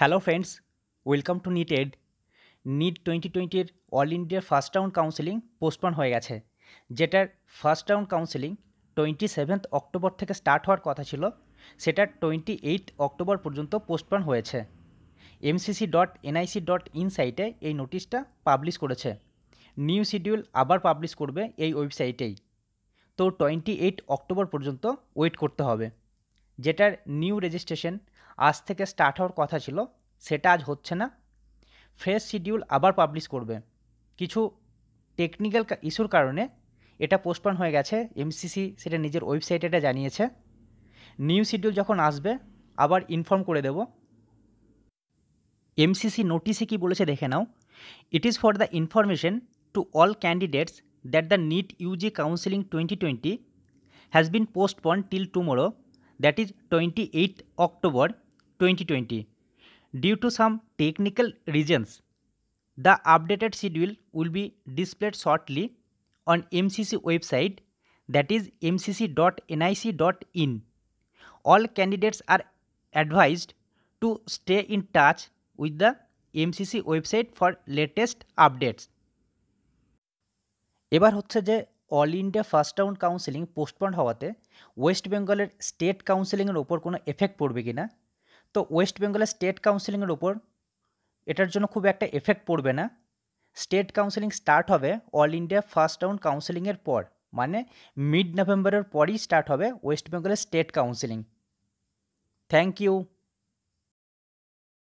Hello friends welcome to নিটেড NEET twenty টোয়েন্টির all India first round counselling postpone হয়ে গেছে যেটার first round counselling twenty seventh October থেকে স্টার্ট হওয়ার কথা ছিল সেটা টোয়েন্টি এইট অক্টোবর পর্যন্ত পোস্টপন হয়েছে MCC dot NIC dot in সাইটে এই নোটিশটা পাবলিশ করেছে নিউ শিডিউল আবার পাবলিশ করবে এই ওয়েবসাইটেই তো টোয়েন্টি এইট অক্টোবর পর্যন্ত ওয়েট করতে হবে যেটার নিউ রেজিস্ট্রেশন আজ থেকে স্টার্ট হওয়ার কথা ছিল সেটা আজ হচ্ছে না ফ্রেশ শিডিউল আবার পাবলিশ করবে কিছু টেকনিক্যাল ইস্যুর কারণে এটা পোস্টপন হয়ে গেছে এমসিসি সেটা নিজের ওয়েবসাইটে এটা জানিয়েছে নিউ শিডিউল যখন আসবে আবার ইনফর্ম করে দেব এমসিসি নোটিসে কি বলেছে দেখে নাও it is for the information to all candidates that the NEET UG counselling twenty twenty has been postpone till tomorrow that is twenty eight October 2020. Due to some technical reasons, the updated schedule will be displayed shortly on MCC website that is mcc.nic.in. All candidates are advised to stay in touch with the MCC website for latest updates এবার হচ্ছে যে all India first round counselling postponed হওয়াতে West বেঙ্গলের state কাউন্সিলিংয়ের ওপর কোনো effect পড়বে কি না তো ওয়েস্ট বেঙ্গলের স্টেট কাউন্সিলিংয়ের ওপর এটার জন্য খুব একটা এফেক্ট পড়বে না স্টেট কাউন্সিলিং স্টার্ট হবে অল ইন্ডিয়া ফার্স্ট রাউন্ড কাউন্সিলিংয়ের পর মানে মিড নভেম্বরের পরই স্টার্ট হবে ওয়েস্ট বেঙ্গলের স্টেট কাউন্সিলিং থ্যাংক ইউ